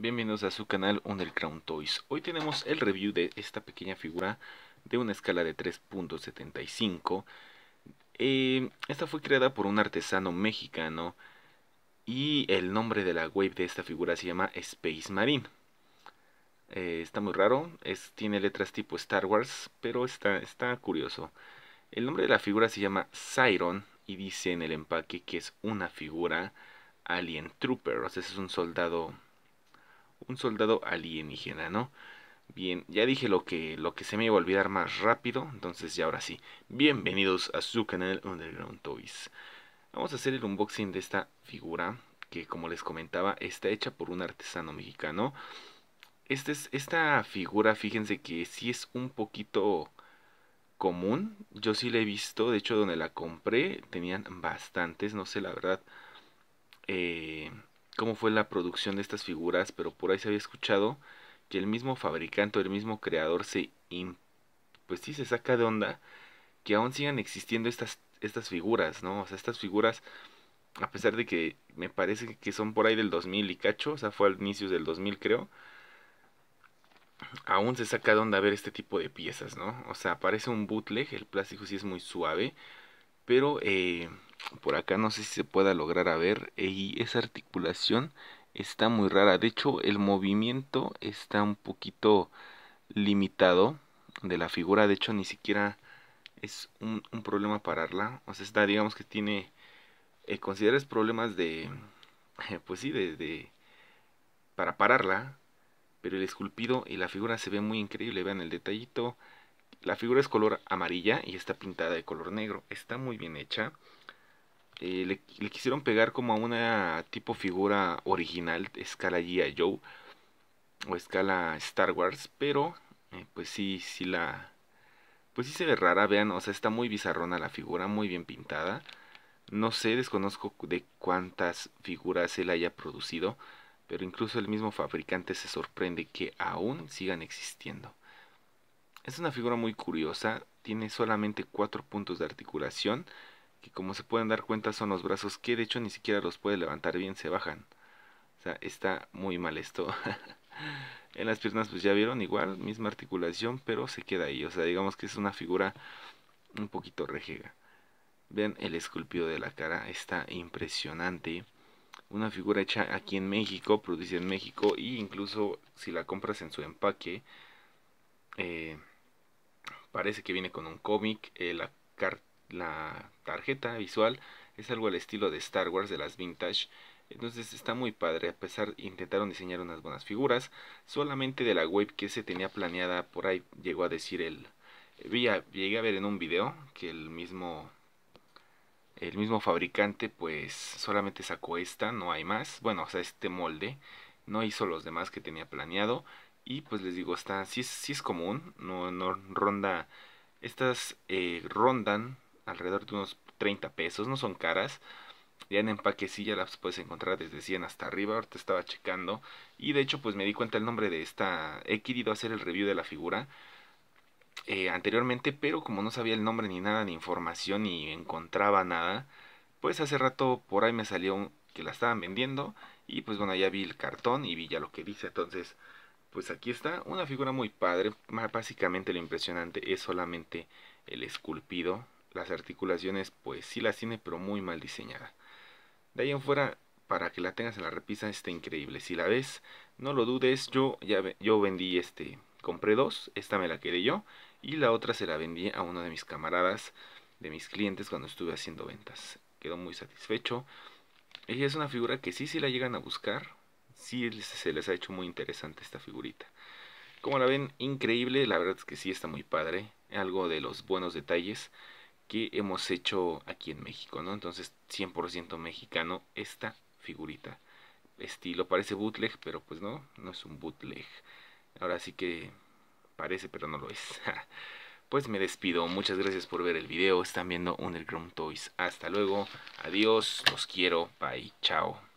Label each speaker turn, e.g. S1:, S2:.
S1: Bienvenidos a su canal Crown Toys. Hoy tenemos el review de esta pequeña figura de una escala de 3.75. Eh, esta fue creada por un artesano mexicano y el nombre de la wave de esta figura se llama Space Marine. Eh, está muy raro, tiene letras tipo Star Wars, pero está, está curioso. El nombre de la figura se llama Siron y dice en el empaque que es una figura Alien Trooper, o sea, es un soldado un soldado alienígena, ¿no? Bien, ya dije lo que, lo que se me iba a olvidar más rápido, entonces ya ahora sí. Bienvenidos a su canal Underground Toys. Vamos a hacer el unboxing de esta figura, que como les comentaba, está hecha por un artesano mexicano. Este es, esta figura, fíjense que sí es un poquito común. Yo sí la he visto, de hecho donde la compré tenían bastantes, no sé la verdad... Eh, cómo fue la producción de estas figuras, pero por ahí se había escuchado que el mismo fabricante o el mismo creador se pues sí se saca de onda que aún sigan existiendo estas estas figuras, ¿no? O sea, estas figuras a pesar de que me parece que son por ahí del 2000 y cacho, o sea, fue al inicio del 2000 creo. Aún se saca de onda ver este tipo de piezas, ¿no? O sea, parece un bootleg, el plástico sí es muy suave, pero eh, por acá no sé si se pueda lograr a ver y esa articulación está muy rara de hecho el movimiento está un poquito limitado de la figura de hecho ni siquiera es un, problema pararla o sea está digamos que tiene eh, problemas de pues sí de, de para pararla pero el esculpido y la figura se ve muy increíble vean el detallito la figura es color amarilla y está pintada de color negro está muy bien hecha eh, le, quisieron pegar como a una tipo figura original, escala G.I. Joe o escala Star Wars, pero eh, pues sí, sí la... Pues sí se ve rara, vean, o sea, está muy bizarrona la figura, muy bien pintada. No sé, desconozco de cuántas figuras él haya producido, pero incluso el mismo fabricante se sorprende que aún sigan existiendo. Es una figura muy curiosa, tiene solamente cuatro puntos de articulación, que como se pueden dar cuenta son los brazos que de hecho ni siquiera los puede levantar bien, se bajan. O sea, está muy mal esto. en las piernas pues ya vieron igual, misma articulación, pero se queda ahí. O sea, digamos que es una figura un poquito rejega. ven el esculpido de la cara, está impresionante. Una figura hecha aquí en México, producida en México, Y e incluso si la compras en su empaque, eh, parece que viene con un cómic. Eh, la carta la tarjeta visual es algo al estilo de Star Wars, de las vintage. Entonces está muy padre, a pesar intentaron diseñar unas buenas figuras. Solamente de la web que se tenía planeada, por ahí llegó a decir el... Eh, llegué a ver en un video que el mismo el mismo fabricante pues solamente sacó esta, no hay más, bueno, o sea, este molde, no hizo los demás que tenía planeado y pues les digo, está, sí, sí es común, no, no ronda, estas eh, rondan alrededor de unos 30 pesos, no son caras. Ya en empaque sí ya las puedes encontrar desde 100 hasta arriba, ahorita estaba checando. Y de hecho pues me di cuenta el nombre de esta, he querido hacer el review de la figura eh, anteriormente, pero como no sabía el nombre ni nada, ni información, ni encontraba nada, pues hace rato por ahí me salió que la estaban vendiendo y pues bueno, ya vi el cartón y vi ya lo que dice, entonces pues aquí está una figura muy padre, básicamente lo impresionante es solamente el esculpido, las articulaciones pues sí las tiene pero muy mal diseñada De ahí en fuera, para que la tengas en la repisa está increíble. Si la ves, no lo dudes, yo, ya, yo vendí este, compré dos, esta me la quedé yo y la otra se la vendí a uno de mis camaradas, de mis clientes cuando estuve haciendo ventas. Quedó muy satisfecho. Ella es una figura que sí, sí la llegan a buscar, sí se les ha hecho muy interesante esta figurita. Como la ven, increíble, la verdad es que sí está muy padre, algo de los buenos detalles que hemos hecho aquí en México, ¿no? Entonces, 100% mexicano esta figurita. Estilo parece bootleg, pero pues no, no es un bootleg. Ahora sí que parece, pero no lo es. pues me despido, muchas gracias por ver el video. Están viendo Underground Toys. Hasta luego, adiós, los quiero, bye, chao.